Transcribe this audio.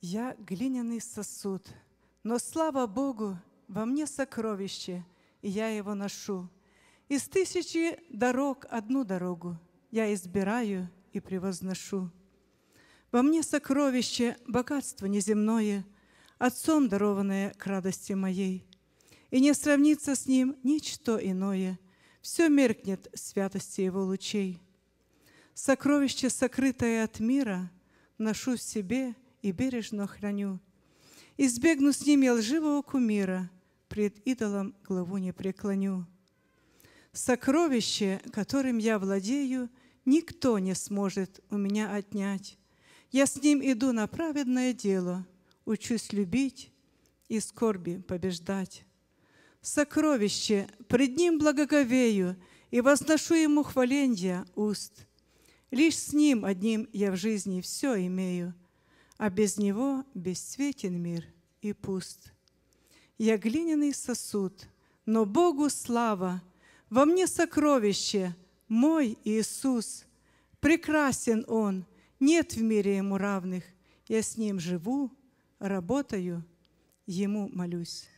Я глиняный сосуд, но слава Богу, во мне сокровище, и я его ношу. Из тысячи дорог одну дорогу я избираю и превозношу. Во мне сокровище, богатство неземное, Отцом дарованное к радости моей. И не сравнится с ним ничто иное, Все меркнет святости его лучей. Сокровище, сокрытое от мира, ношу в себе — и бережно храню. Избегну с ним я лживого кумира, пред идолом главу не преклоню. Сокровище, которым я владею, никто не сможет у меня отнять. Я с ним иду на праведное дело, учусь любить и скорби побеждать. Сокровище пред ним благоговею и возношу ему хваленья уст. Лишь с ним одним я в жизни все имею — а без него бесцветен мир и пуст. Я глиняный сосуд, но Богу слава, во мне сокровище, мой Иисус. Прекрасен Он, нет в мире Ему равных. Я с Ним живу, работаю, Ему молюсь.